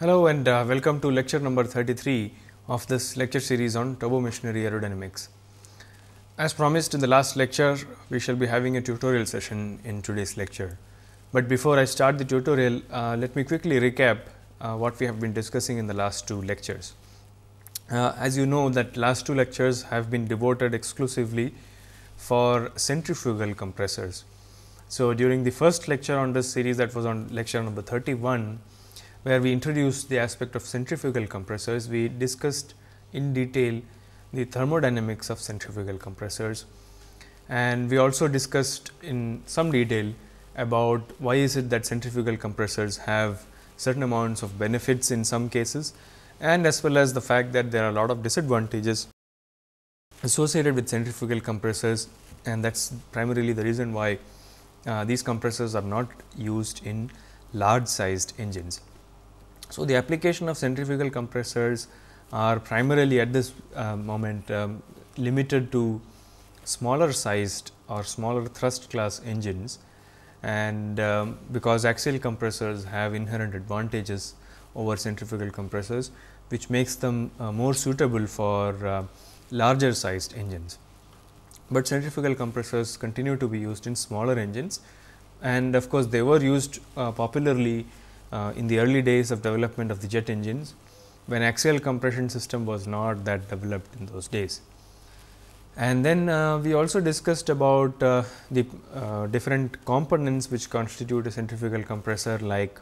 Hello and uh, welcome to lecture number 33 of this lecture series on turbo machinery aerodynamics. As promised in the last lecture, we shall be having a tutorial session in today's lecture. But before I start the tutorial, uh, let me quickly recap uh, what we have been discussing in the last two lectures. Uh, as you know that last two lectures have been devoted exclusively for centrifugal compressors. So, during the first lecture on this series that was on lecture number 31, where we introduced the aspect of centrifugal compressors, we discussed in detail the thermodynamics of centrifugal compressors and we also discussed in some detail about why is it that centrifugal compressors have certain amounts of benefits in some cases and as well as the fact that there are a lot of disadvantages associated with centrifugal compressors and that is primarily the reason why uh, these compressors are not used in large sized engines. So, the application of centrifugal compressors are primarily at this uh, moment um, limited to smaller sized or smaller thrust class engines and um, because axial compressors have inherent advantages over centrifugal compressors which makes them uh, more suitable for uh, larger sized engines. But centrifugal compressors continue to be used in smaller engines and of course, they were used uh, popularly uh, in the early days of development of the jet engines when axial compression system was not that developed in those days. And then uh, we also discussed about uh, the uh, different components which constitute a centrifugal compressor like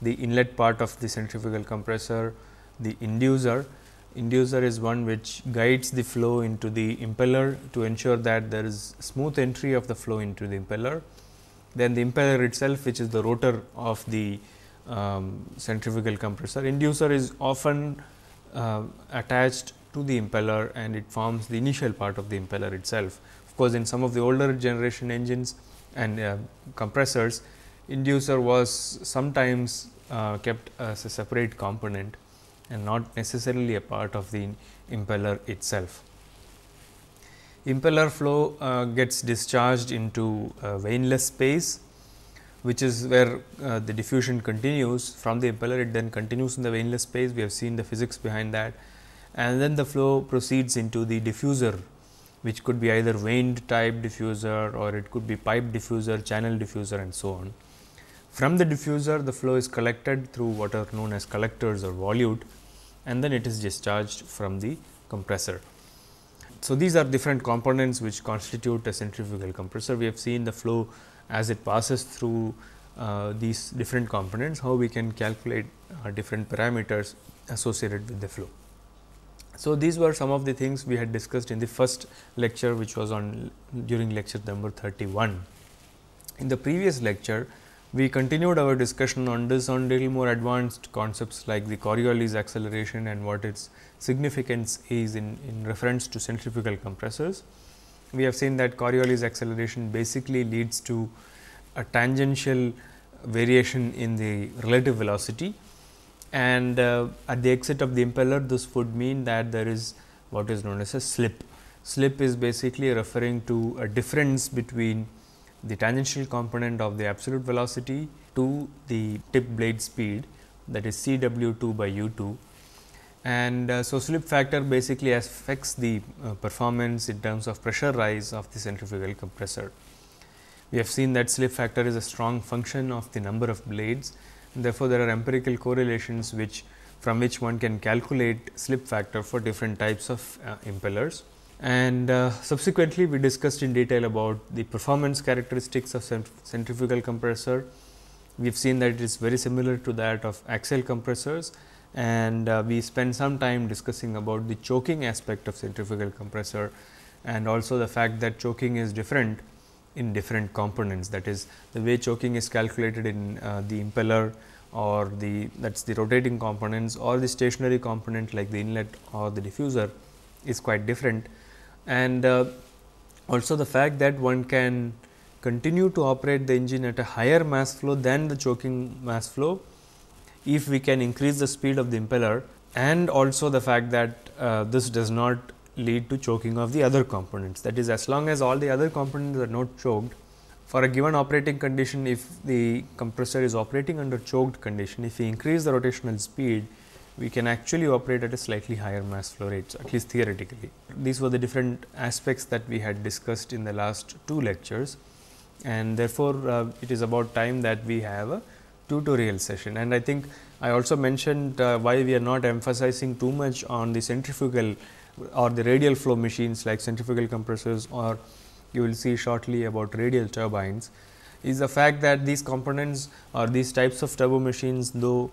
the inlet part of the centrifugal compressor, the inducer. Inducer is one which guides the flow into the impeller to ensure that there is smooth entry of the flow into the impeller. Then the impeller itself which is the rotor of the um, centrifugal compressor. Inducer is often uh, attached to the impeller and it forms the initial part of the impeller itself. Of course, in some of the older generation engines and uh, compressors, inducer was sometimes uh, kept as a separate component and not necessarily a part of the impeller itself. Impeller flow uh, gets discharged into uh, vaneless space which is where uh, the diffusion continues from the impeller it then continues in the veinless space we have seen the physics behind that and then the flow proceeds into the diffuser which could be either veined type diffuser or it could be pipe diffuser, channel diffuser and so on. From the diffuser the flow is collected through what are known as collectors or volute and then it is discharged from the compressor. So, these are different components which constitute a centrifugal compressor. We have seen the flow as it passes through uh, these different components, how we can calculate uh, different parameters associated with the flow. So, these were some of the things we had discussed in the first lecture which was on during lecture number 31. In the previous lecture, we continued our discussion on this on little more advanced concepts like the Coriolis acceleration and what its significance is in, in reference to centrifugal compressors we have seen that Coriolis acceleration basically leads to a tangential variation in the relative velocity and uh, at the exit of the impeller this would mean that there is what is known as a slip. Slip is basically referring to a difference between the tangential component of the absolute velocity to the tip blade speed that is C w 2 by u 2 and uh, so slip factor basically affects the uh, performance in terms of pressure rise of the centrifugal compressor. We have seen that slip factor is a strong function of the number of blades and therefore, there are empirical correlations which from which one can calculate slip factor for different types of uh, impellers. And uh, subsequently, we discussed in detail about the performance characteristics of centrif centrifugal compressor. We have seen that it is very similar to that of axial compressors and uh, we spent some time discussing about the choking aspect of centrifugal compressor and also the fact that choking is different in different components that is the way choking is calculated in uh, the impeller or the that is the rotating components or the stationary component like the inlet or the diffuser is quite different. And uh, also the fact that one can continue to operate the engine at a higher mass flow than the choking mass flow if we can increase the speed of the impeller and also the fact that uh, this does not lead to choking of the other components. That is as long as all the other components are not choked for a given operating condition if the compressor is operating under choked condition if we increase the rotational speed we can actually operate at a slightly higher mass flow rate, at least theoretically. These were the different aspects that we had discussed in the last two lectures and therefore, uh, it is about time that we have a tutorial session and I think I also mentioned uh, why we are not emphasizing too much on the centrifugal or the radial flow machines like centrifugal compressors or you will see shortly about radial turbines is the fact that these components or these types of turbo machines though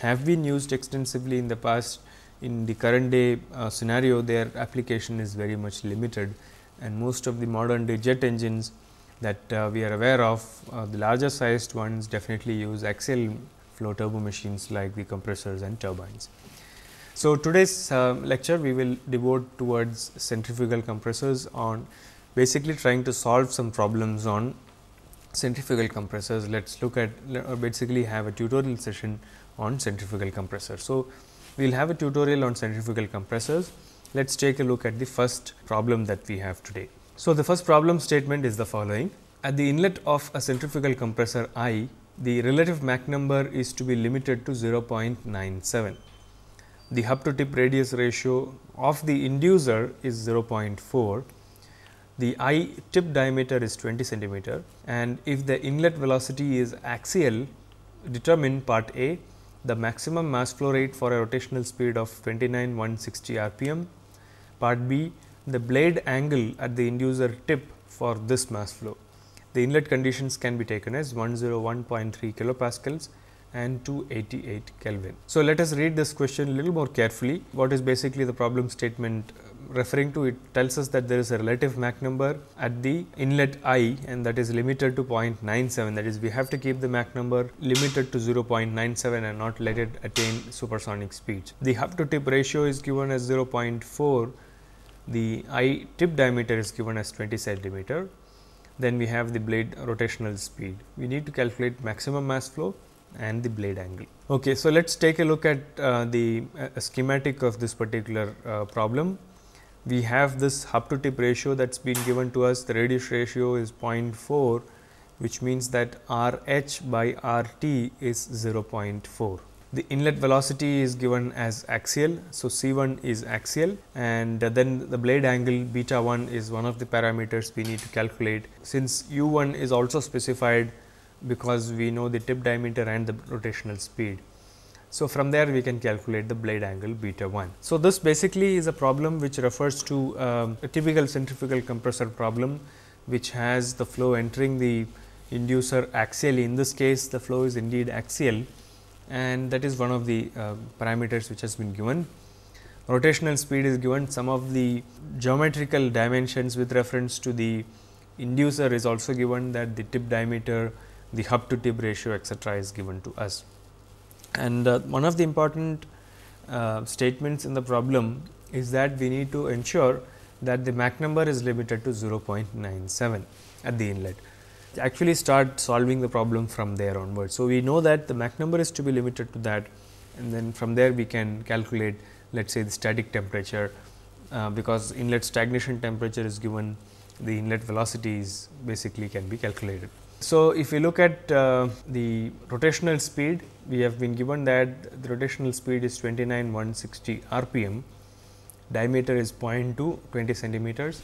have been used extensively in the past in the current day uh, scenario their application is very much limited and most of the modern day jet engines that uh, we are aware of, uh, the larger sized ones definitely use axial flow turbo machines like the compressors and turbines. So, today's uh, lecture we will devote towards centrifugal compressors on basically trying to solve some problems on centrifugal compressors. Let us look at or uh, basically have a tutorial session on centrifugal compressors. So, we will have a tutorial on centrifugal compressors. Let us take a look at the first problem that we have today. So, the first problem statement is the following. At the inlet of a centrifugal compressor I, the relative Mach number is to be limited to 0.97. The hub to tip radius ratio of the inducer is 0.4. The I tip diameter is 20 centimeter and if the inlet velocity is axial, determine part A, the maximum mass flow rate for a rotational speed of 29160 rpm, part B the blade angle at the inducer tip for this mass flow. The inlet conditions can be taken as 101.3 kilopascals and 288 Kelvin. So, let us read this question a little more carefully. What is basically the problem statement referring to? It tells us that there is a relative Mach number at the inlet I and that is limited to 0.97. That is, we have to keep the Mach number limited to 0.97 and not let it attain supersonic speeds. The hub to tip ratio is given as 0.4 the eye tip diameter is given as 20 centimeter. Then we have the blade rotational speed. We need to calculate maximum mass flow and the blade angle. Okay, so let's take a look at uh, the uh, schematic of this particular uh, problem. We have this hub to tip ratio that's been given to us. The radius ratio is 0.4, which means that RH by RT is 0.4 the inlet velocity is given as axial. So, C1 is axial and uh, then the blade angle beta 1 is one of the parameters we need to calculate. Since U1 is also specified because we know the tip diameter and the rotational speed. So, from there we can calculate the blade angle beta 1. So, this basically is a problem which refers to um, a typical centrifugal compressor problem which has the flow entering the inducer axially. In this case the flow is indeed axial and that is one of the uh, parameters which has been given. Rotational speed is given, some of the geometrical dimensions with reference to the inducer is also given that the tip diameter, the hub to tip ratio etc., is given to us. And uh, one of the important uh, statements in the problem is that we need to ensure that the Mach number is limited to 0.97 at the inlet actually start solving the problem from there onwards. So, we know that the Mach number is to be limited to that and then from there we can calculate let us say the static temperature uh, because inlet stagnation temperature is given the inlet velocities basically can be calculated. So, if we look at uh, the rotational speed we have been given that the rotational speed is 29160 rpm diameter is 0.2 20 centimeters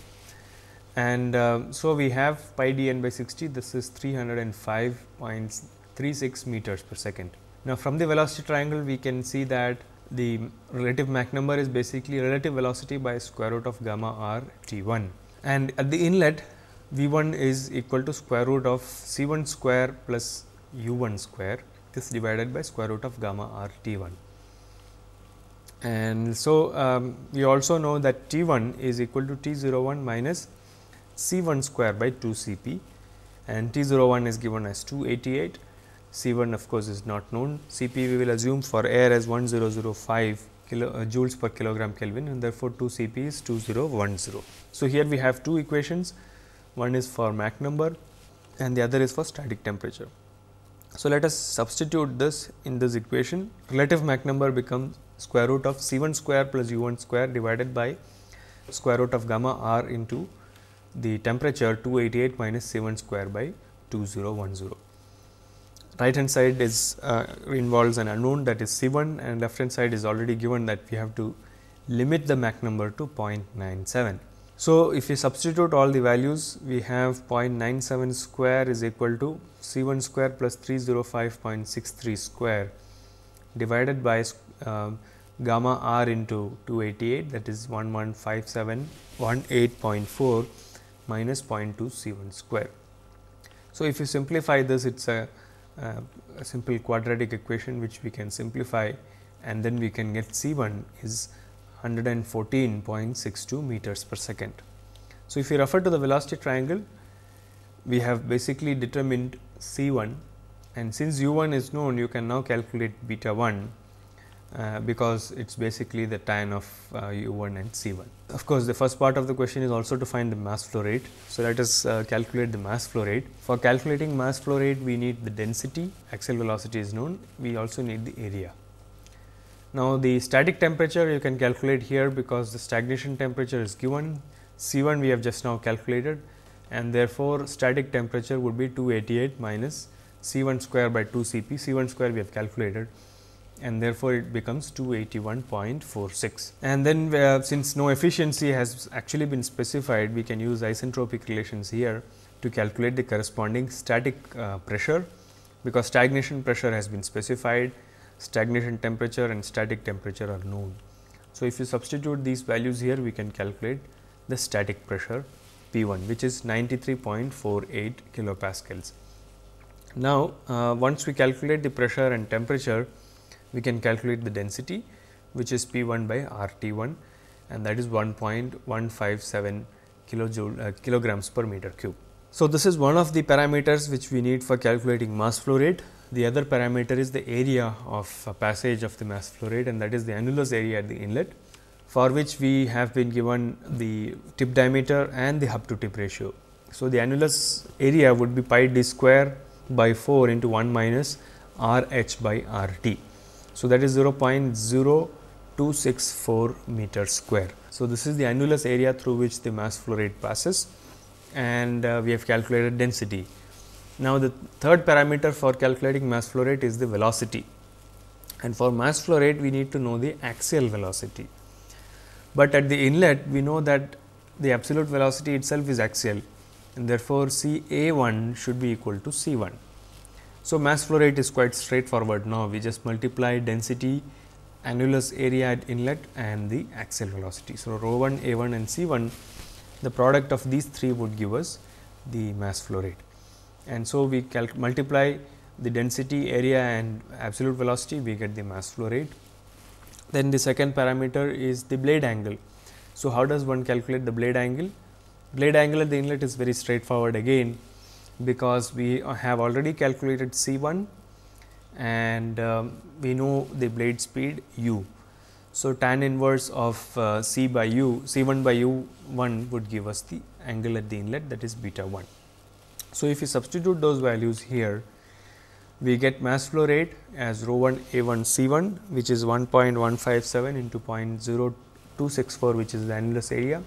and uh, so we have pi d n by 60 this is 305.36 meters per second. Now, from the velocity triangle we can see that the relative Mach number is basically relative velocity by square root of gamma r t 1 and at the inlet v 1 is equal to square root of c 1 square plus u 1 square this divided by square root of gamma r t 1. And so, um, we also know that t 1 is equal to t 0 1 minus C1 square by 2 Cp and T01 is given as 288. C1 of course is not known. Cp we will assume for air as 1005 kilo, uh, joules per kilogram Kelvin and therefore 2 Cp is 2010. So, here we have two equations one is for Mach number and the other is for static temperature. So, let us substitute this in this equation relative Mach number becomes square root of C1 square plus U1 square divided by square root of gamma r into the temperature 288 minus C1 square by 2010. Right hand side is uh, involves an unknown that is C1 and left hand side is already given that we have to limit the Mach number to 0.97. So, if we substitute all the values we have 0.97 square is equal to C1 square plus 305.63 square divided by uh, gamma r into 288 that is 115718.4 minus 0.2 C1 square. So, if you simplify this it is a, uh, a, simple quadratic equation which we can simplify and then we can get C1 is 114.62 meters per second. So, if you refer to the velocity triangle we have basically determined C1 and since u1 is known you can now calculate beta 1 uh, because it's basically the tan of uh, u1 and c1. Of course, the first part of the question is also to find the mass flow rate. So, let us uh, calculate the mass flow rate. For calculating mass flow rate, we need the density, axial velocity is known, we also need the area. Now, the static temperature you can calculate here because the stagnation temperature is given, C1 we have just now calculated and therefore, static temperature would be 288 minus C1 square by 2 Cp, C1 square we have calculated and therefore it becomes 281.46. And then uh, since no efficiency has actually been specified, we can use isentropic relations here to calculate the corresponding static uh, pressure because stagnation pressure has been specified, stagnation temperature and static temperature are known. So, if you substitute these values here, we can calculate the static pressure P 1 which is 93.48 kilopascals. Now, uh, once we calculate the pressure and temperature, we can calculate the density which is P1 by RT1 and that is 1.157 kilojoule uh, kilograms per meter cube. So, this is one of the parameters which we need for calculating mass flow rate. The other parameter is the area of uh, passage of the mass flow rate and that is the annulus area at the inlet for which we have been given the tip diameter and the hub to tip ratio. So, the annulus area would be pi d square by 4 into 1 minus r h by r t. So, that is 0.0264 meter square. So, this is the annulus area through which the mass flow rate passes and uh, we have calculated density. Now, the third parameter for calculating mass flow rate is the velocity and for mass flow rate we need to know the axial velocity. But at the inlet we know that the absolute velocity itself is axial and therefore, C A 1 should be equal to C 1. So, mass flow rate is quite straightforward now we just multiply density annulus area at inlet and the axial velocity. So, rho 1 A 1 and C 1 the product of these three would give us the mass flow rate. And so, we multiply the density area and absolute velocity we get the mass flow rate. Then the second parameter is the blade angle. So, how does one calculate the blade angle? Blade angle at the inlet is very straightforward again because we have already calculated C1 and um, we know the blade speed u. So, tan inverse of uh, C by u, C1 by u1 would give us the angle at the inlet that is beta 1. So, if we substitute those values here, we get mass flow rate as rho 1 A1 C1 which is 1.157 into 0.0264 which is the annulus area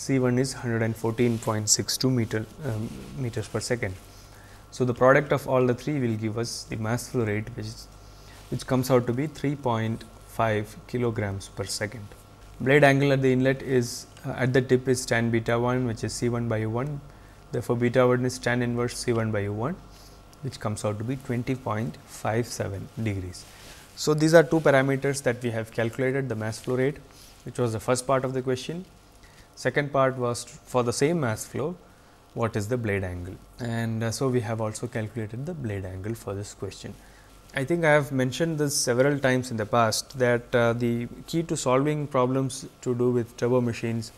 C1 is 114.62 meter, um, meters per second. So, the product of all the three will give us the mass flow rate which, which comes out to be 3.5 kilograms per second. Blade angle at the inlet is uh, at the tip is tan beta 1 which is C1 by U1 therefore, beta 1 is tan inverse C1 by U1 which comes out to be 20.57 degrees. So, these are two parameters that we have calculated the mass flow rate which was the first part of the question Second part was for the same mass flow, what is the blade angle? And uh, so we have also calculated the blade angle for this question. I think I have mentioned this several times in the past that uh, the key to solving problems to do with turbo machines,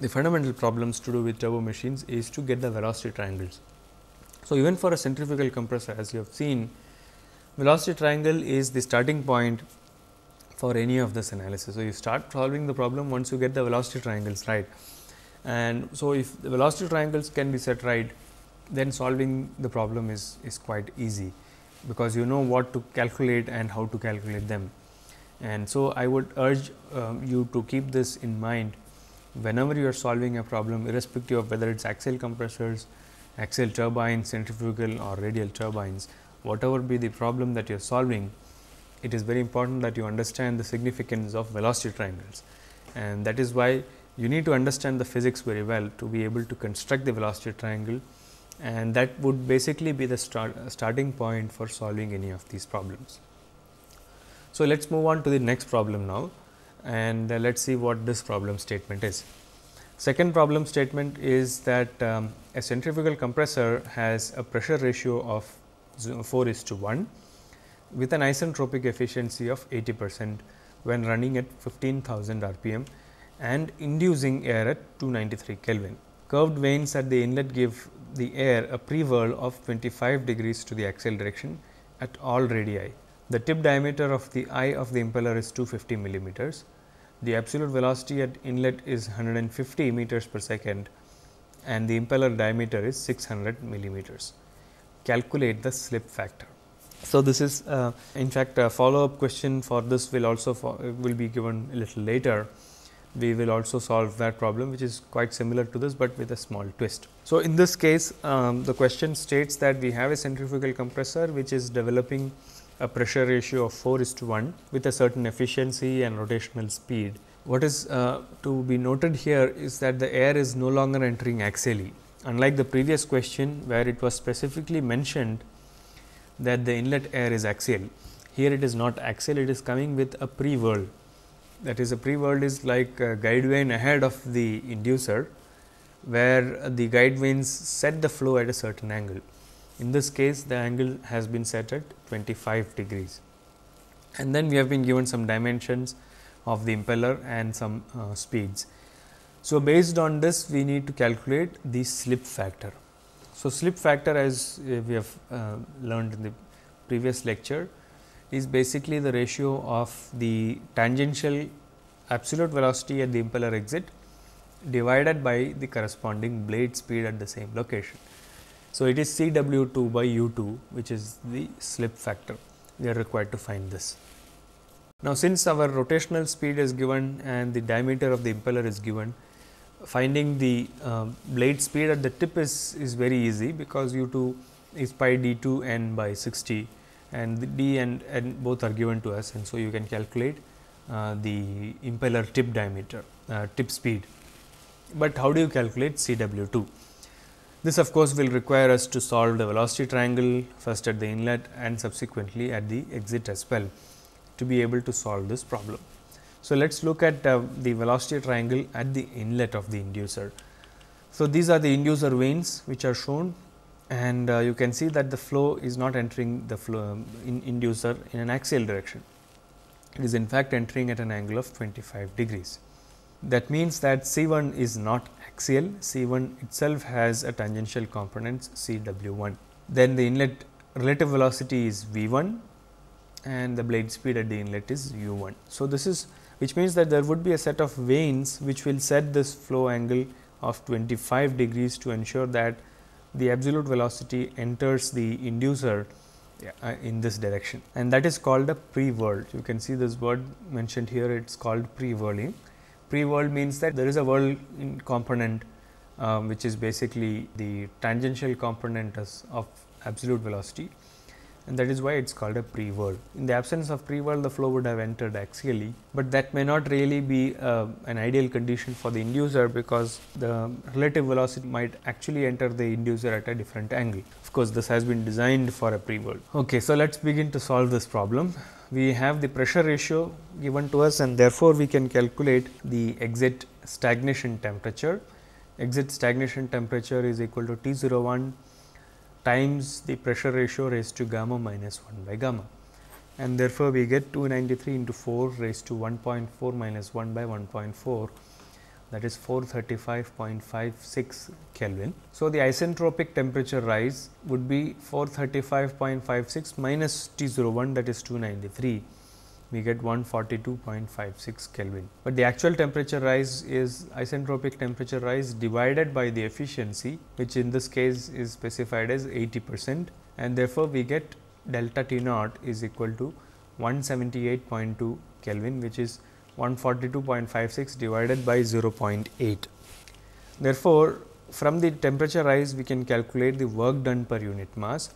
the fundamental problems to do with turbo machines is to get the velocity triangles. So, even for a centrifugal compressor as you have seen, velocity triangle is the starting point for any of this analysis. So, you start solving the problem once you get the velocity triangles right. And so, if the velocity triangles can be set right, then solving the problem is, is quite easy because you know what to calculate and how to calculate them. And so, I would urge um, you to keep this in mind whenever you are solving a problem irrespective of whether it is axial compressors, axial turbines, centrifugal or radial turbines, whatever be the problem that you are solving, it is very important that you understand the significance of velocity triangles and that is why you need to understand the physics very well to be able to construct the velocity triangle and that would basically be the start, uh, starting point for solving any of these problems. So, let us move on to the next problem now and uh, let us see what this problem statement is. Second problem statement is that um, a centrifugal compressor has a pressure ratio of 4 is to 1 with an isentropic efficiency of 80 percent when running at 15,000 rpm and inducing air at 293 Kelvin. Curved vanes at the inlet give the air a pre-whirl of 25 degrees to the axial direction at all radii. The tip diameter of the eye of the impeller is 250 millimeters. The absolute velocity at inlet is 150 meters per second and the impeller diameter is 600 millimeters. Calculate the slip factor. So this is uh, in fact a follow up question for this will also will be given a little later. We will also solve that problem which is quite similar to this, but with a small twist. So in this case um, the question states that we have a centrifugal compressor which is developing a pressure ratio of 4 is to 1 with a certain efficiency and rotational speed. What is uh, to be noted here is that the air is no longer entering axially. Unlike the previous question where it was specifically mentioned that the inlet air is axial. Here it is not axial, it is coming with a pre-whirl. That is a pre-whirl is like a guide vane ahead of the inducer where the guide vanes set the flow at a certain angle. In this case the angle has been set at 25 degrees. And then we have been given some dimensions of the impeller and some uh, speeds. So, based on this we need to calculate the slip factor. So, slip factor as we have uh, learned in the previous lecture is basically the ratio of the tangential absolute velocity at the impeller exit divided by the corresponding blade speed at the same location. So, it is CW2 by U2 which is the slip factor we are required to find this. Now, since our rotational speed is given and the diameter of the impeller is given, finding the uh, blade speed at the tip is, is very easy because u2 is pi d2 n by 60 and d and n both are given to us and so you can calculate uh, the impeller tip diameter, uh, tip speed. But how do you calculate CW2? This of course will require us to solve the velocity triangle first at the inlet and subsequently at the exit as well to be able to solve this problem. So, let us look at uh, the velocity triangle at the inlet of the inducer. So, these are the inducer vanes which are shown and uh, you can see that the flow is not entering the flow um, in inducer in an axial direction. It is in fact entering at an angle of 25 degrees. That means that C 1 is not axial, C 1 itself has a tangential component C w 1. Then the inlet relative velocity is V 1 and the blade speed at the inlet is u 1. So, this is which means that there would be a set of vanes which will set this flow angle of 25 degrees to ensure that the absolute velocity enters the inducer uh, in this direction and that is called a pre-whirl. You can see this word mentioned here it is called pre-whirling. Pre-whirl means that there is a whirl component um, which is basically the tangential component of absolute velocity and that is why it's called a pre-whirl. In the absence of pre-whirl, the flow would have entered axially, but that may not really be uh, an ideal condition for the inducer because the relative velocity might actually enter the inducer at a different angle. Of course, this has been designed for a pre-whirl. Okay, so let's begin to solve this problem. We have the pressure ratio given to us and therefore, we can calculate the exit stagnation temperature. Exit stagnation temperature is equal to T01 times the pressure ratio raised to gamma minus 1 by gamma and therefore, we get 293 into 4 raised to 1.4 minus 1 by 1.4 that is 435.56 Kelvin. So, the isentropic temperature rise would be 435.56 minus T01 that is 293 we get 142.56 Kelvin. But the actual temperature rise is isentropic temperature rise divided by the efficiency which in this case is specified as 80 percent and therefore, we get delta T naught is equal to 178.2 Kelvin which is 142.56 divided by 0.8. Therefore, from the temperature rise we can calculate the work done per unit mass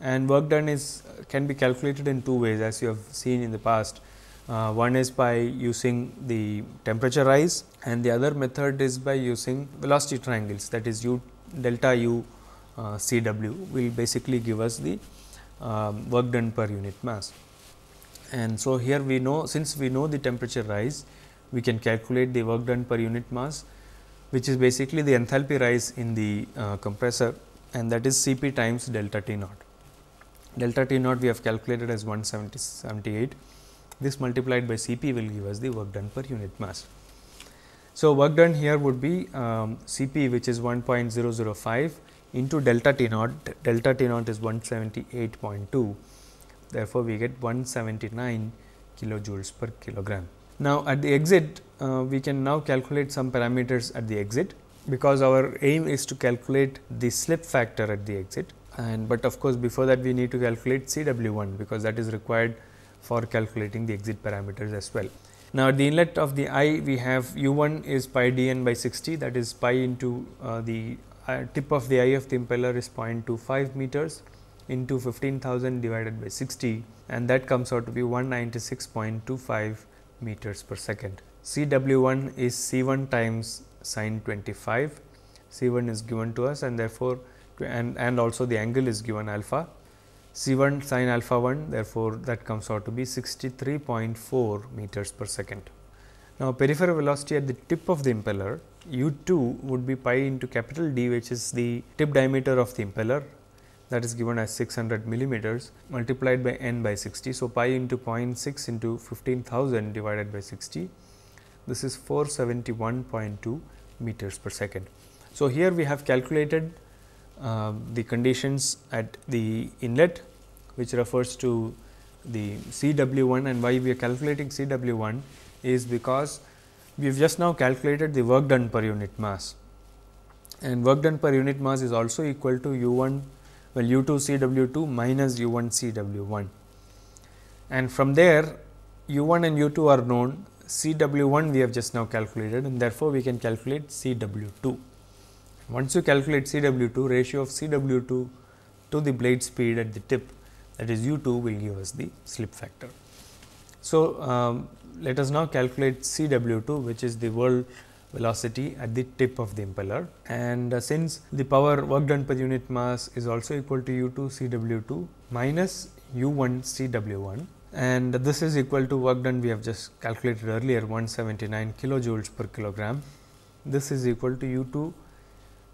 and work done is uh, can be calculated in two ways as you have seen in the past. Uh, one is by using the temperature rise and the other method is by using velocity triangles that is u delta u uh, Cw will basically give us the uh, work done per unit mass. And so, here we know since we know the temperature rise we can calculate the work done per unit mass which is basically the enthalpy rise in the uh, compressor and that is Cp times delta T naught delta T naught we have calculated as 178. This multiplied by Cp will give us the work done per unit mass. So, work done here would be um, Cp which is 1.005 into delta T naught, delta T naught is 178.2. Therefore, we get 179 kilojoules per kilogram. Now, at the exit, uh, we can now calculate some parameters at the exit because our aim is to calculate the slip factor at the exit and but of course before that we need to calculate CW1 because that is required for calculating the exit parameters as well. Now, at the inlet of the I, we have U1 is pi dn by 60 that is pi into uh, the uh, tip of the I of the impeller is 0.25 meters into 15,000 divided by 60 and that comes out to be 196.25 meters per second. CW1 is C1 times sine 25, C1 is given to us and therefore, and, and also the angle is given alpha C 1 sine alpha 1 therefore, that comes out to be 63.4 meters per second. Now, peripheral velocity at the tip of the impeller u 2 would be pi into capital D which is the tip diameter of the impeller that is given as 600 millimeters multiplied by n by 60. So, pi into 0.6 into 15,000 divided by 60 this is 471.2 meters per second. So, here we have calculated uh, the conditions at the inlet which refers to the CW1 and why we are calculating CW1 is because we have just now calculated the work done per unit mass and work done per unit mass is also equal to U1 well U2 CW2 minus U1 CW1 and from there U1 and U2 are known CW1 we have just now calculated and therefore, we can calculate CW2. Once you calculate CW2, ratio of CW2 to the blade speed at the tip that is U2 will give us the slip factor. So, um, let us now calculate CW2 which is the world velocity at the tip of the impeller and uh, since the power work done per unit mass is also equal to u2 cw2 minus u1 cw1 and this is equal to work done we have just calculated earlier 179 kilojoules per kilogram this is equal to u2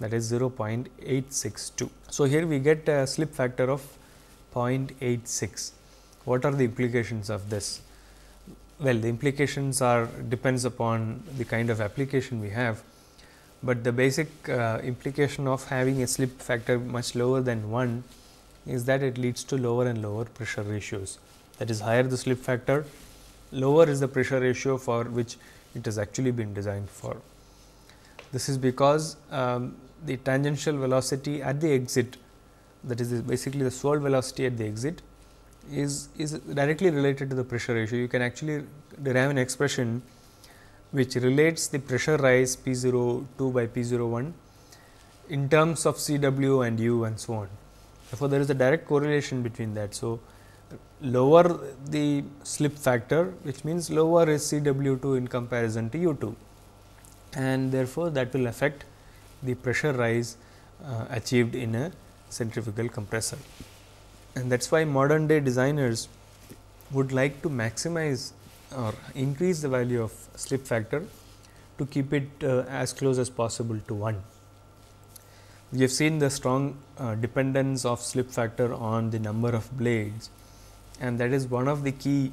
that is 0.862. So, here we get a slip factor of 0.86. What are the implications of this? Well, the implications are depends upon the kind of application we have, but the basic uh, implication of having a slip factor much lower than 1 is that it leads to lower and lower pressure ratios. That is higher the slip factor, lower is the pressure ratio for which it has actually been designed for. This is because um, the tangential velocity at the exit that is basically the swirl velocity at the exit is, is directly related to the pressure ratio. You can actually derive an expression which relates the pressure rise P 02 by P 01 in terms of C w and u and so on. Therefore, there is a direct correlation between that. So, lower the slip factor which means lower is C w 2 in comparison to u 2 and therefore, that will affect the pressure rise uh, achieved in a centrifugal compressor. And that is why modern day designers would like to maximize or increase the value of slip factor to keep it uh, as close as possible to 1. We have seen the strong uh, dependence of slip factor on the number of blades and that is one of the key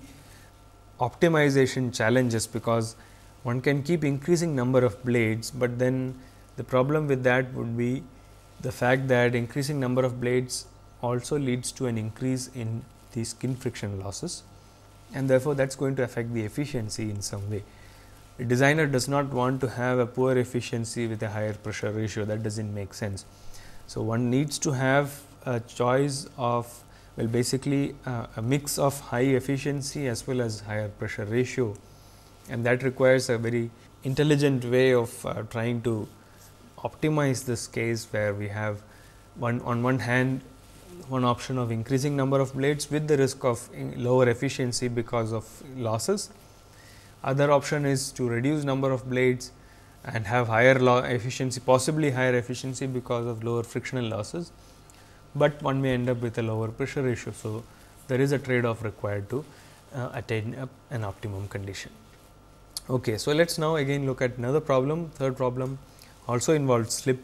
optimization challenges because one can keep increasing number of blades, but then the problem with that would be the fact that increasing number of blades also leads to an increase in the skin friction losses and therefore, that is going to affect the efficiency in some way. A designer does not want to have a poor efficiency with a higher pressure ratio that does not make sense. So, one needs to have a choice of well basically uh, a mix of high efficiency as well as higher pressure ratio and that requires a very intelligent way of uh, trying to optimize this case where we have one on one hand one option of increasing number of blades with the risk of lower efficiency because of losses. Other option is to reduce number of blades and have higher efficiency possibly higher efficiency because of lower frictional losses, but one may end up with a lower pressure ratio. So, there is a trade off required to uh, attain an optimum condition. Okay, so, let us now again look at another problem third problem also involves slip.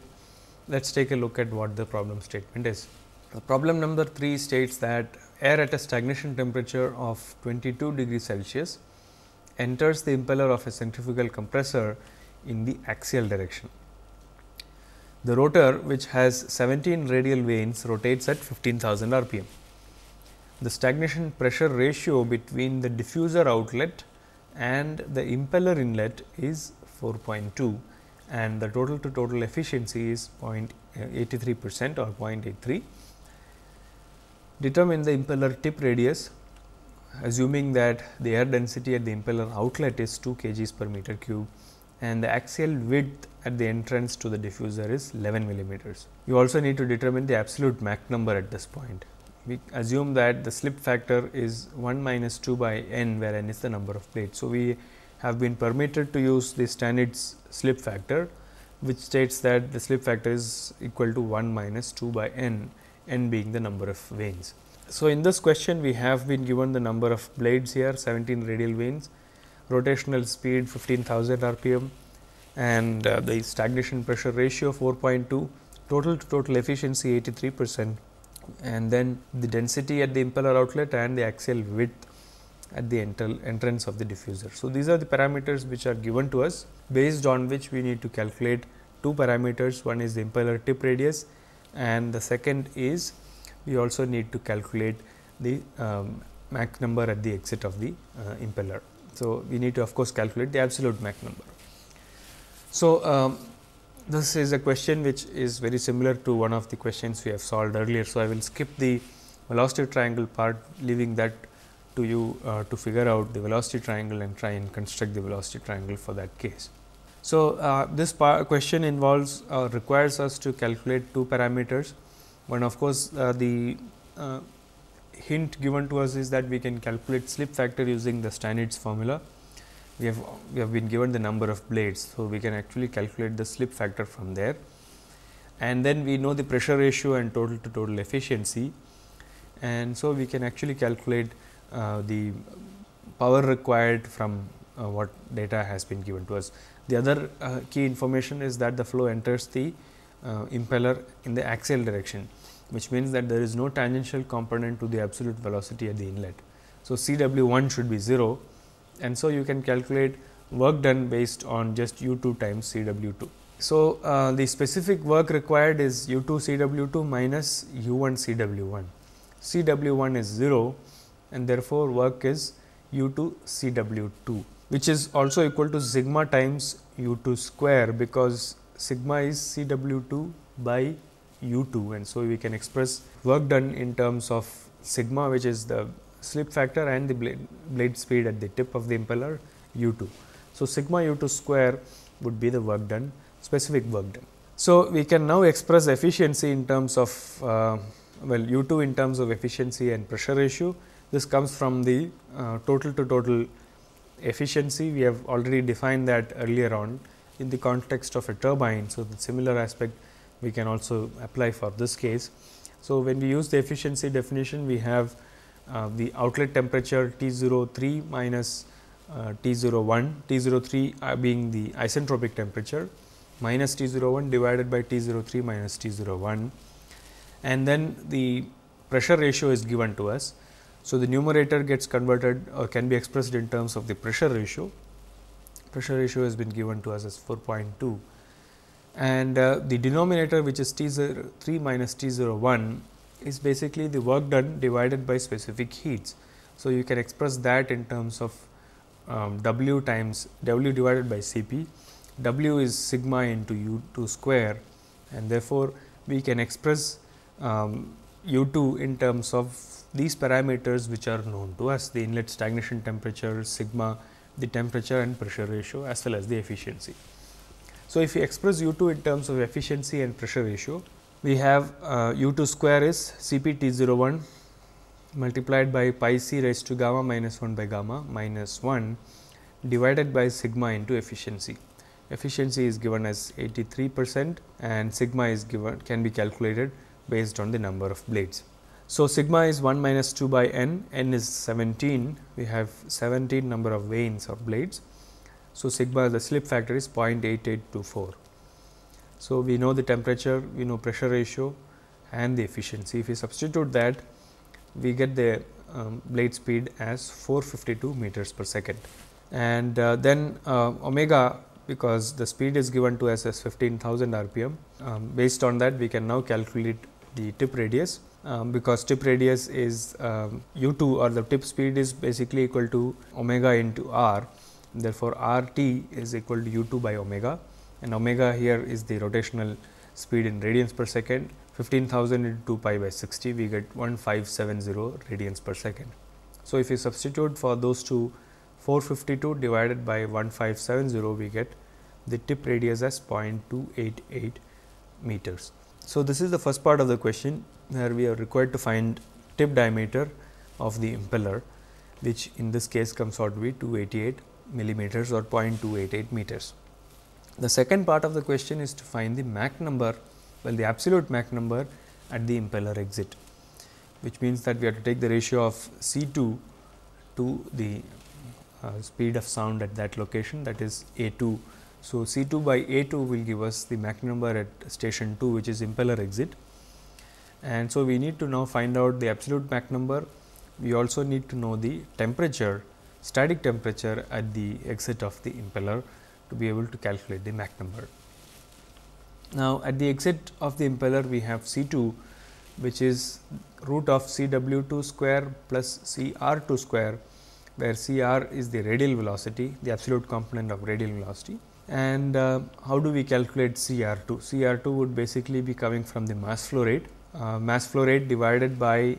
Let us take a look at what the problem statement is. The problem number 3 states that air at a stagnation temperature of 22 degrees Celsius enters the impeller of a centrifugal compressor in the axial direction. The rotor which has 17 radial vanes rotates at 15,000 rpm. The stagnation pressure ratio between the diffuser outlet and the impeller inlet is 4.2 and the total to total efficiency is uh, 0.83 percent or 0.83. Determine the impeller tip radius assuming that the air density at the impeller outlet is 2 kg per meter cube and the axial width at the entrance to the diffuser is 11 millimeters. You also need to determine the absolute Mach number at this point. We assume that the slip factor is 1 minus 2 by n where n is the number of plates. So, we have been permitted to use the Stannid's slip factor which states that the slip factor is equal to 1 minus 2 by n, n being the number of vanes. So, in this question we have been given the number of blades here 17 radial vanes, rotational speed 15,000 rpm and uh, the stagnation pressure ratio 4.2, total to total efficiency 83 percent and then the density at the impeller outlet and the axial width at the entrance of the diffuser. So, these are the parameters which are given to us based on which we need to calculate two parameters one is the impeller tip radius and the second is we also need to calculate the um, Mach number at the exit of the uh, impeller. So, we need to of course calculate the absolute Mach number. So, um, this is a question which is very similar to one of the questions we have solved earlier. So, I will skip the velocity triangle part leaving that to you uh, to figure out the velocity triangle and try and construct the velocity triangle for that case. So, uh, this question involves uh, requires us to calculate two parameters. One of course, uh, the uh, hint given to us is that we can calculate slip factor using the Steinitz formula. We have, we have been given the number of blades. So, we can actually calculate the slip factor from there and then we know the pressure ratio and total to total efficiency and so we can actually calculate uh, the power required from uh, what data has been given to us. The other uh, key information is that the flow enters the impeller in the axial direction which means that there is no tangential component to the absolute velocity at the inlet. So, Cw1 should be 0 and so you can calculate work done based on just u2 times Cw2. So, uh, the specific work required is u2 Cw2 minus u1 Cw1. Cw1 is 0 and therefore, work is u 2 C w 2 which is also equal to sigma times u 2 square because sigma is C w 2 by u 2 and so we can express work done in terms of sigma which is the slip factor and the blade, blade speed at the tip of the impeller u 2. So, sigma u 2 square would be the work done specific work done. So, we can now express efficiency in terms of uh, well u 2 in terms of efficiency and pressure ratio this comes from the uh, total to total efficiency. We have already defined that earlier on in the context of a turbine. So, the similar aspect we can also apply for this case. So, when we use the efficiency definition, we have uh, the outlet temperature T 03 minus uh, T 01, T 03 uh, being the isentropic temperature minus T 01 divided by T 03 minus T 01 and then the pressure ratio is given to us. So, the numerator gets converted or uh, can be expressed in terms of the pressure ratio. Pressure ratio has been given to us as 4.2 and uh, the denominator which is T 3 minus T 0 1 is basically the work done divided by specific heats. So, you can express that in terms of um, W times W divided by Cp. W is sigma into U2 square and therefore, we can express um, U2 in terms of these parameters which are known to us the inlet stagnation temperature, sigma, the temperature and pressure ratio as well as the efficiency. So, if we express U2 in terms of efficiency and pressure ratio, we have uh, U2 square is CPT01 multiplied by pi c raised to gamma minus 1 by gamma minus 1 divided by sigma into efficiency. Efficiency is given as 83 percent and sigma is given can be calculated based on the number of blades. So, sigma is 1 minus 2 by n, n is 17, we have 17 number of vanes or blades. So, sigma the slip factor is 0.8824. So, we know the temperature, we know pressure ratio and the efficiency. If we substitute that, we get the um, blade speed as 452 meters per second. And uh, then uh, omega because the speed is given to us as 15,000 rpm, um, based on that we can now calculate the tip radius um, because tip radius is um, u2 or the tip speed is basically equal to omega into r. Therefore, rt is equal to u2 by omega and omega here is the rotational speed in radians per second 15,000 into 2 pi by 60 we get 1570 radians per second. So, if you substitute for those two 452 divided by 1570 we get the tip radius as 0.288 meters. So, this is the first part of the question where we are required to find tip diameter of the impeller which in this case comes out to be 288 millimeters or 0.288 meters. The second part of the question is to find the Mach number, well the absolute Mach number at the impeller exit, which means that we have to take the ratio of C2 to the uh, speed of sound at that location that is A2 so, C2 by A2 will give us the Mach number at station 2 which is impeller exit. And so, we need to now find out the absolute Mach number. We also need to know the temperature, static temperature at the exit of the impeller to be able to calculate the Mach number. Now, at the exit of the impeller we have C2 which is root of Cw2 square plus Cr2 square where Cr is the radial velocity, the absolute component of radial velocity and uh, how do we calculate CR2? CR2 would basically be coming from the mass flow rate, uh, mass flow rate divided by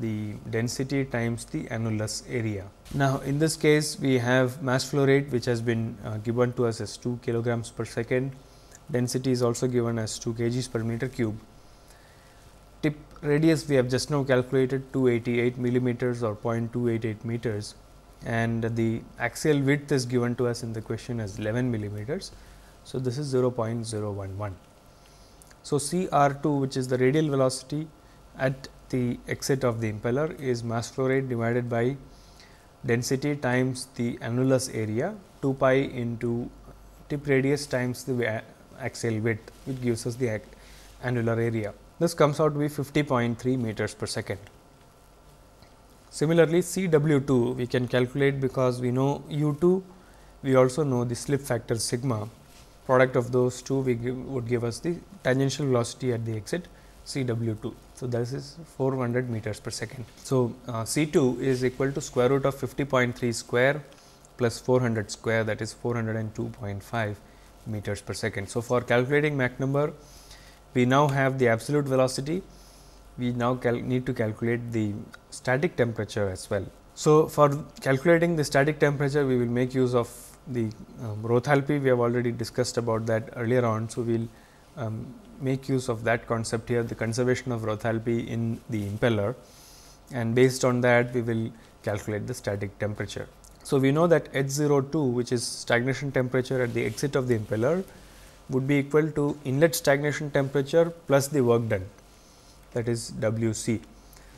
the density times the annulus area. Now, in this case we have mass flow rate which has been uh, given to us as 2 kilograms per second, density is also given as 2 kgs per meter cube. Tip radius we have just now calculated 288 millimeters or 0.288 meters and the axial width is given to us in the question as 11 millimeters. So, this is 0.011. So, C r 2 which is the radial velocity at the exit of the impeller is mass flow rate divided by density times the annulus area 2 pi into tip radius times the axial width which gives us the annular area. This comes out to be 50.3 meters per second. Similarly, CW2 we can calculate because we know U2, we also know the slip factor sigma product of those two we give, would give us the tangential velocity at the exit CW2. So, this is 400 meters per second. So, uh, C2 is equal to square root of 50.3 square plus 400 square that is 402.5 meters per second. So, for calculating Mach number we now have the absolute velocity we now need to calculate the static temperature as well. So, for calculating the static temperature we will make use of the um, we have already discussed about that earlier on. So, we will um, make use of that concept here the conservation of Rothalpy in the impeller and based on that we will calculate the static temperature. So, we know that H02 which is stagnation temperature at the exit of the impeller would be equal to inlet stagnation temperature plus the work done that is WC.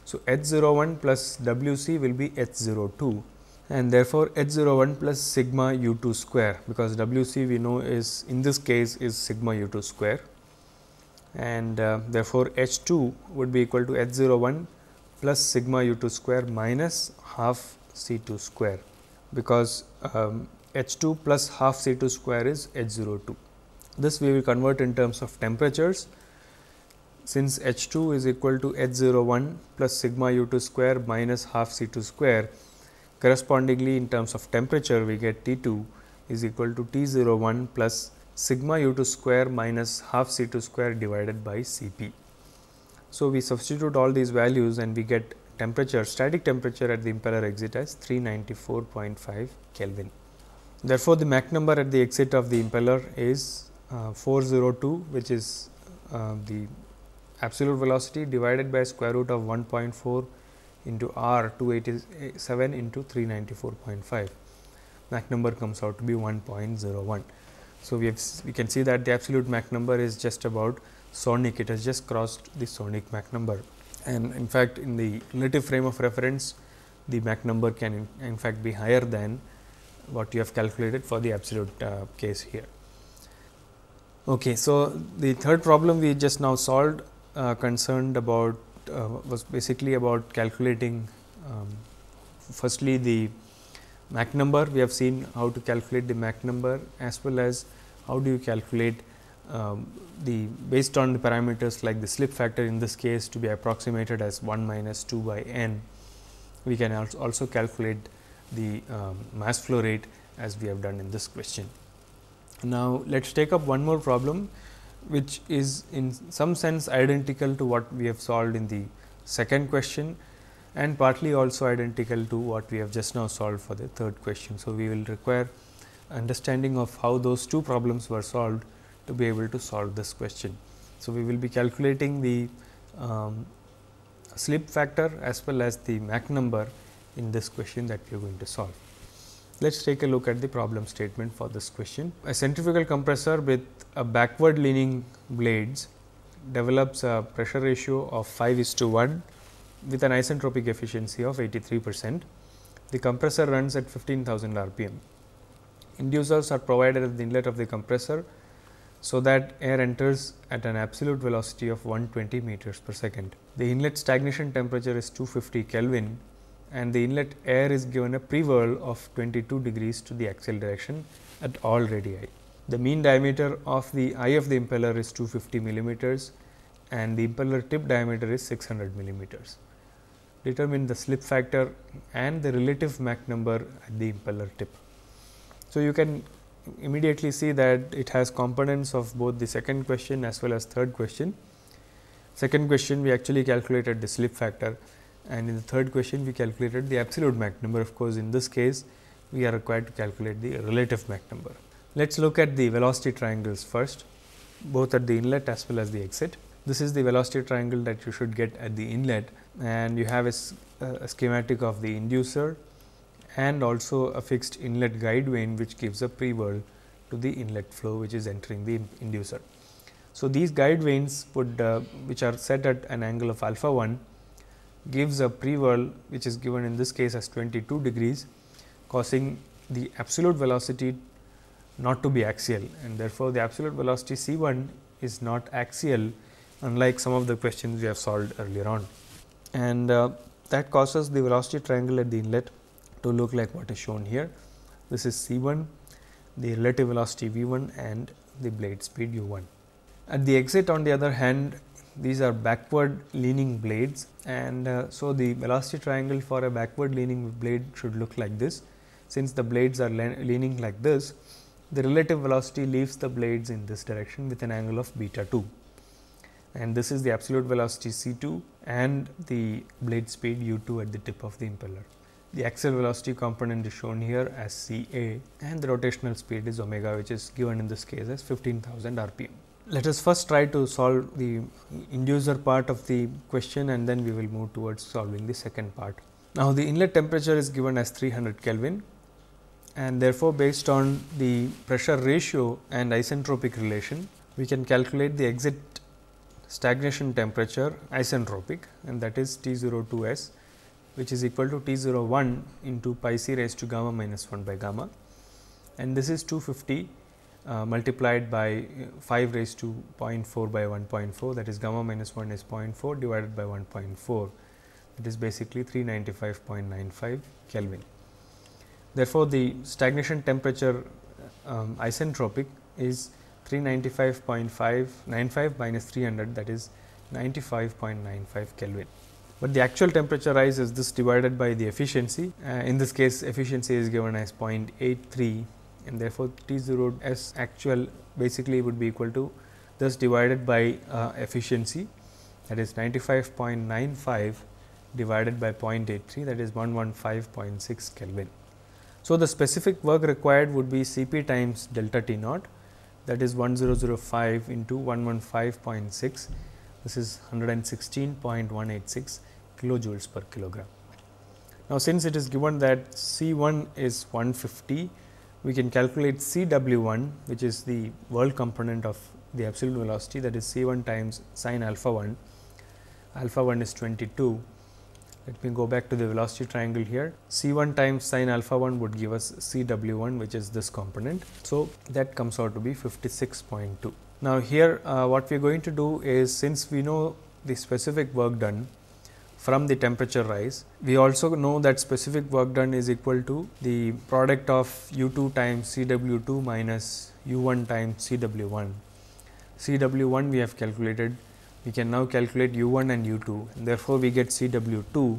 So, H01 plus WC will be H02 and therefore H01 plus sigma U2 square because WC we know is in this case is sigma U2 square and uh, therefore H2 would be equal to H01 plus sigma U2 square minus half C2 square because um, H2 plus half C2 square is H02. This we will convert in terms of temperatures since H2 is equal to H01 plus sigma U2 square minus half C2 square correspondingly in terms of temperature we get T2 is equal to T01 plus sigma U2 square minus half C2 square divided by Cp. So, we substitute all these values and we get temperature static temperature at the impeller exit as 394.5 Kelvin. Therefore, the Mach number at the exit of the impeller is uh, 402 which is uh, the absolute velocity divided by square root of 1.4 into r 287 into 394.5 Mach number comes out to be 1.01. So, we have we can see that the absolute Mach number is just about sonic it has just crossed the sonic Mach number and in fact, in the relative frame of reference the Mach number can in, in fact be higher than what you have calculated for the absolute uh, case here. Okay, so, the third problem we just now solved uh, concerned about uh, was basically about calculating um, firstly the Mach number. We have seen how to calculate the Mach number as well as how do you calculate um, the based on the parameters like the slip factor in this case to be approximated as 1 minus 2 by n. We can also calculate the um, mass flow rate as we have done in this question. Now, let us take up one more problem which is in some sense identical to what we have solved in the second question and partly also identical to what we have just now solved for the third question. So, we will require understanding of how those two problems were solved to be able to solve this question. So, we will be calculating the um, slip factor as well as the Mach number in this question that we are going to solve. Let us take a look at the problem statement for this question. A centrifugal compressor with a backward leaning blades develops a pressure ratio of 5 is to 1 with an isentropic efficiency of 83 percent. The compressor runs at 15,000 rpm. Inducers are provided at the inlet of the compressor, so that air enters at an absolute velocity of 120 meters per second. The inlet stagnation temperature is 250 Kelvin and the inlet air is given a pre-whirl of 22 degrees to the axial direction at all radii. The mean diameter of the eye of the impeller is 250 millimeters and the impeller tip diameter is 600 millimeters. Determine the slip factor and the relative Mach number at the impeller tip. So, you can immediately see that it has components of both the second question as well as third question. Second question we actually calculated the slip factor and in the third question we calculated the absolute Mach number. Of course, in this case we are required to calculate the relative Mach number. Let us look at the velocity triangles first, both at the inlet as well as the exit. This is the velocity triangle that you should get at the inlet and you have a, a schematic of the inducer and also a fixed inlet guide vane which gives a pre-whirl to the inlet flow which is entering the inducer. So, these guide vanes would uh, which are set at an angle of alpha 1 gives a pre-whirl which is given in this case as 22 degrees causing the absolute velocity not to be axial and therefore, the absolute velocity c 1 is not axial unlike some of the questions we have solved earlier on. And uh, that causes the velocity triangle at the inlet to look like what is shown here. This is c 1, the relative velocity v 1 and the blade speed u 1. At the exit on the other hand these are backward leaning blades and uh, so the velocity triangle for a backward leaning blade should look like this. Since the blades are le leaning like this, the relative velocity leaves the blades in this direction with an angle of beta 2 and this is the absolute velocity c 2 and the blade speed u 2 at the tip of the impeller. The axial velocity component is shown here as c a and the rotational speed is omega which is given in this case as 15,000 rpm. Let us first try to solve the inducer part of the question and then we will move towards solving the second part. Now, the inlet temperature is given as 300 Kelvin and therefore, based on the pressure ratio and isentropic relation, we can calculate the exit stagnation temperature isentropic and that is T02s which is equal to T01 into pi c raised to gamma minus 1 by gamma and this is 250 uh, multiplied by uh, 5 raised to 0.4 by 1.4 that is gamma minus 1 is 0.4 divided by 1.4 that is basically 395.95 Kelvin. Therefore, the stagnation temperature um, isentropic is 395.595 minus 300 that is 95.95 Kelvin. But the actual temperature rise is this divided by the efficiency. Uh, in this case, efficiency is given as 0.83 and therefore, T 0 S actual basically would be equal to this divided by uh, efficiency that is 95.95 divided by 0.83 that is 115.6 Kelvin. So, the specific work required would be Cp times delta T naught that is 1005 into 115.6 this is 116.186 kilojoules per kilogram. Now, since it is given that C1 is 150 we can calculate Cw1 which is the world component of the absolute velocity that is C1 times sine alpha 1, alpha 1 is 22 let me go back to the velocity triangle here. C1 times sine alpha 1 would give us Cw1 which is this component. So, that comes out to be 56.2. Now, here uh, what we are going to do is since we know the specific work done from the temperature rise, we also know that specific work done is equal to the product of U2 times Cw2 minus U1 times Cw1. Cw1 we have calculated we can now calculate u1 and u2 and therefore, we get Cw2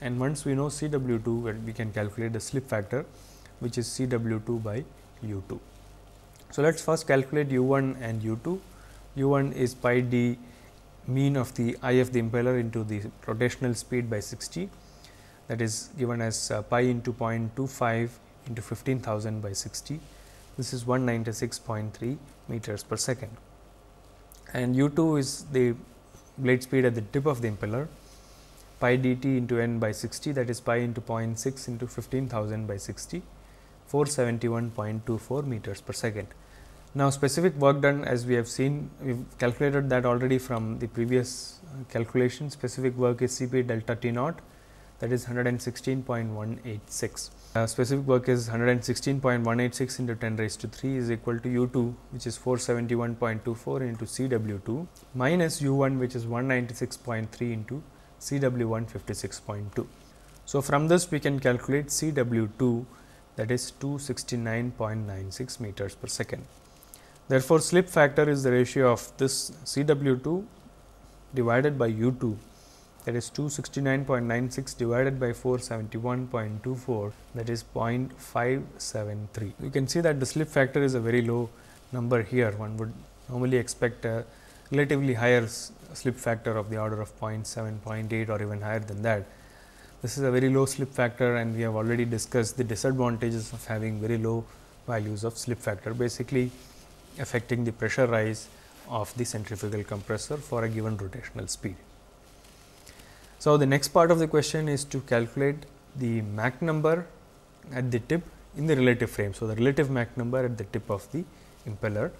and once we know Cw2 we can calculate the slip factor which is Cw2 by u2. So, let us first calculate u1 and u2. u1 is pi d mean of the eye of the impeller into the rotational speed by 60 that is given as uh, pi into 0.25 into 15000 by 60. This is 196.3 meters per second and u2 is the blade speed at the tip of the impeller pi dt into n by 60 that is pi into 0.6 into 15000 by 60 471.24 meters per second. Now, specific work done as we have seen we have calculated that already from the previous uh, calculation specific work is Cp delta T naught that is 116.186. Uh, specific work is 116.186 into 10 raised to 3 is equal to U2 which is 471.24 into CW2 minus U1 which is 196.3 into CW1 56.2. So, from this we can calculate CW2 that is 269.96 meters per second. Therefore, slip factor is the ratio of this CW2 divided by U2 that is 269.96 divided by 471.24 that is 0.573. You can see that the slip factor is a very low number here one would normally expect a relatively higher slip factor of the order of 0 0.7, 0.8 or even higher than that. This is a very low slip factor and we have already discussed the disadvantages of having very low values of slip factor basically affecting the pressure rise of the centrifugal compressor for a given rotational speed. So, the next part of the question is to calculate the Mach number at the tip in the relative frame. So, the relative Mach number at the tip of the impeller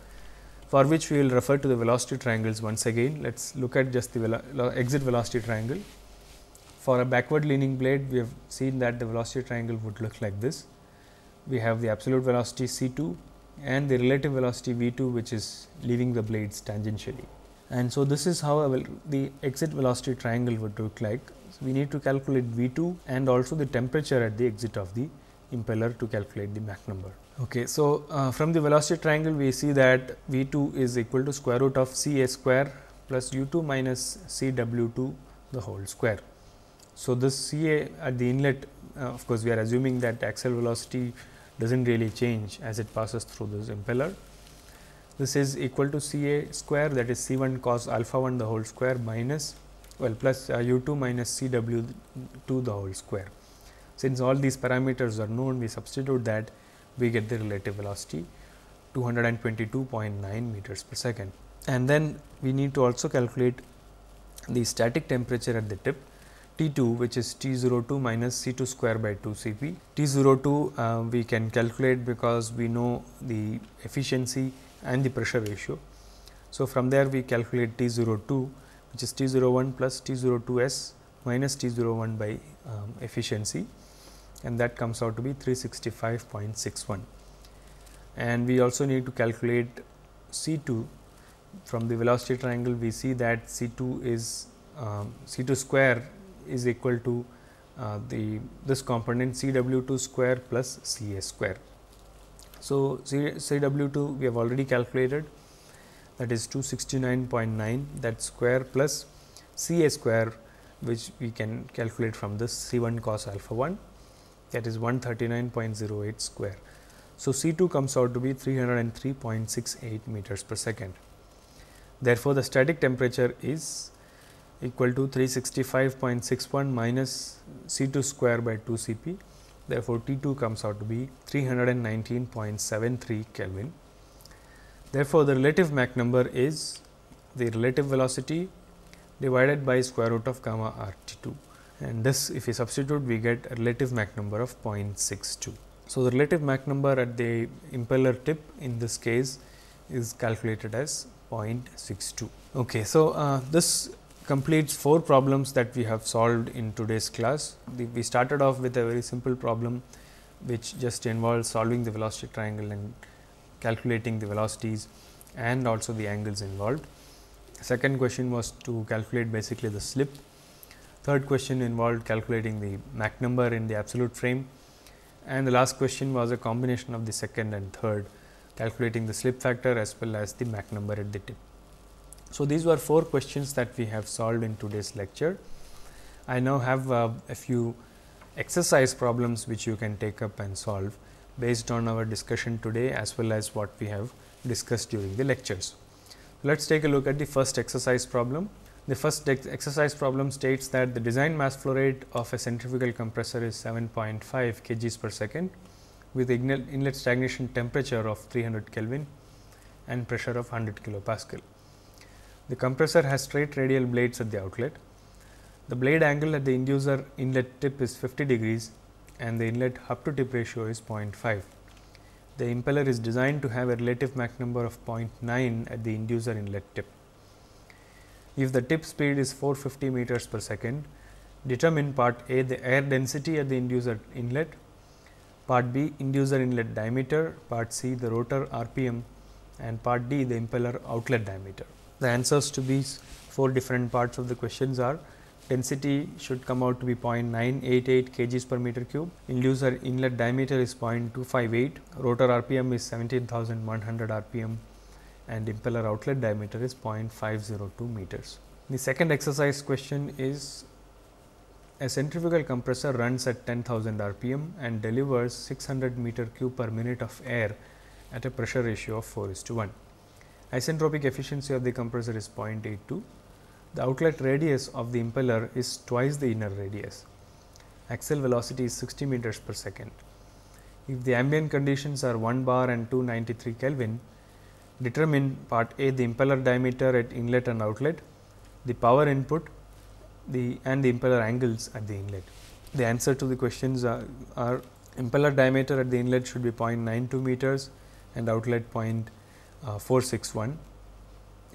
for which we will refer to the velocity triangles once again. Let us look at just the velo exit velocity triangle. For a backward leaning blade, we have seen that the velocity triangle would look like this. We have the absolute velocity C 2 and the relative velocity V 2 which is leaving the blades tangentially and so this is how the exit velocity triangle would look like. So, we need to calculate V2 and also the temperature at the exit of the impeller to calculate the Mach number. Okay, so uh, from the velocity triangle we see that V2 is equal to square root of C A square plus U2 minus C W2 the whole square. So, this C A at the inlet uh, of course, we are assuming that axial velocity does not really change as it passes through this impeller this is equal to C a square that is C 1 cos alpha 1 the whole square minus well plus uh, u 2 minus C w 2 the whole square. Since all these parameters are known we substitute that we get the relative velocity 222.9 meters per second. And then we need to also calculate the static temperature at the tip T2 which is T02 minus C2 square by 2 Cp. T02 uh, we can calculate because we know the efficiency and the pressure ratio. So, from there we calculate T 02 which is T 01 plus T 02 s minus T 01 by um, efficiency and that comes out to be 365.61. And we also need to calculate C 2 from the velocity triangle we see that C 2 is um, C 2 square is equal to uh, the this component C w 2 square plus C a square. So, CW2 we have already calculated that is 269.9 that square plus CA square which we can calculate from this C1 cos alpha 1 that is 139.08 square. So, C2 comes out to be 303.68 meters per second. Therefore, the static temperature is equal to 365.61 minus C2 square by 2 Cp Therefore, T2 comes out to be 319.73 Kelvin. Therefore, the relative Mach number is the relative velocity divided by square root of gamma r T2 and this if we substitute we get a relative Mach number of 0.62. So, the relative Mach number at the impeller tip in this case is calculated as 0.62. Okay, so, uh, this completes four problems that we have solved in today's class. The, we started off with a very simple problem which just involves solving the velocity triangle and calculating the velocities and also the angles involved. Second question was to calculate basically the slip. Third question involved calculating the Mach number in the absolute frame and the last question was a combination of the second and third calculating the slip factor as well as the Mach number at the tip. So, these were four questions that we have solved in today's lecture. I now have uh, a few exercise problems which you can take up and solve based on our discussion today as well as what we have discussed during the lectures. Let us take a look at the first exercise problem. The first exercise problem states that the design mass flow rate of a centrifugal compressor is 7.5 kg per second with inlet stagnation temperature of 300 Kelvin and pressure of 100 kilopascal. The compressor has straight radial blades at the outlet. The blade angle at the inducer inlet tip is 50 degrees and the inlet hub to tip ratio is 0.5. The impeller is designed to have a relative Mach number of 0.9 at the inducer inlet tip. If the tip speed is 450 meters per second, determine part A the air density at the inducer inlet, part B inducer inlet diameter, part C the rotor RPM and part D the impeller outlet diameter the answers to these four different parts of the questions are density should come out to be 0.988 kg per meter cube, inducer inlet diameter is 0.258, rotor RPM is 17,100 RPM and impeller outlet diameter is 0.502 meters. The second exercise question is a centrifugal compressor runs at 10,000 RPM and delivers 600 meter cube per minute of air at a pressure ratio of 4 is to 1. Isentropic efficiency of the compressor is 0.82. The outlet radius of the impeller is twice the inner radius. Axial velocity is 60 meters per second. If the ambient conditions are 1 bar and 293 Kelvin, determine part A the impeller diameter at inlet and outlet, the power input the and the impeller angles at the inlet. The answer to the questions are, are impeller diameter at the inlet should be 0.92 meters and outlet 0.92 uh, 461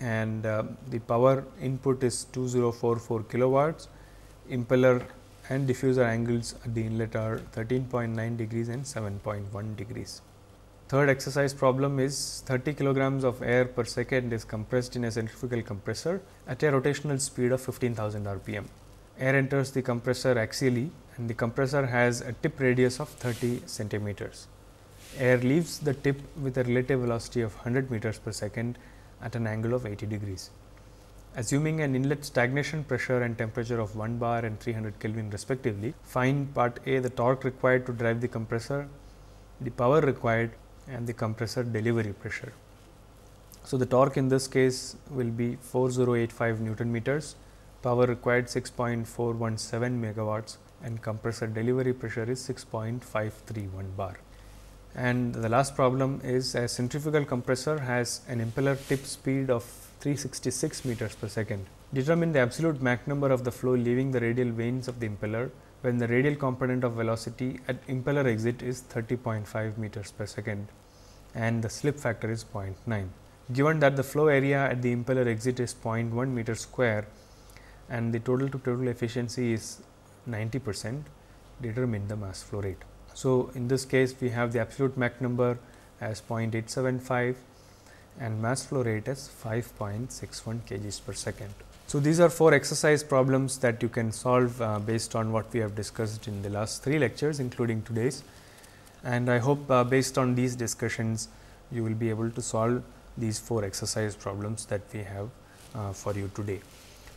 and uh, the power input is 2044 kilowatts, impeller and diffuser angles at the inlet are 13.9 degrees and 7.1 degrees. Third exercise problem is 30 kilograms of air per second is compressed in a centrifugal compressor at a rotational speed of 15,000 rpm. Air enters the compressor axially and the compressor has a tip radius of 30 centimeters air leaves the tip with a relative velocity of 100 meters per second at an angle of 80 degrees. Assuming an inlet stagnation pressure and temperature of 1 bar and 300 Kelvin respectively, find part A the torque required to drive the compressor, the power required and the compressor delivery pressure. So, the torque in this case will be 4085 Newton meters, power required 6.417 megawatts and compressor delivery pressure is 6.531 bar. And the last problem is a centrifugal compressor has an impeller tip speed of 366 meters per second. Determine the absolute Mach number of the flow leaving the radial vanes of the impeller when the radial component of velocity at impeller exit is 30.5 meters per second and the slip factor is 0.9. Given that the flow area at the impeller exit is 0.1 meter square and the total to total efficiency is 90 percent, determine the mass flow rate. So, in this case we have the absolute Mach number as 0.875 and mass flow rate as 5.61 kg per second. So, these are four exercise problems that you can solve uh, based on what we have discussed in the last three lectures including today's and I hope uh, based on these discussions you will be able to solve these four exercise problems that we have uh, for you today.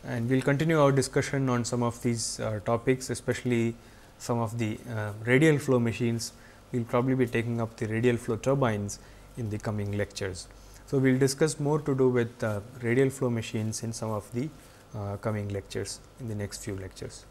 And we will continue our discussion on some of these uh, topics especially some of the uh, radial flow machines, we will probably be taking up the radial flow turbines in the coming lectures. So, we will discuss more to do with uh, radial flow machines in some of the uh, coming lectures in the next few lectures.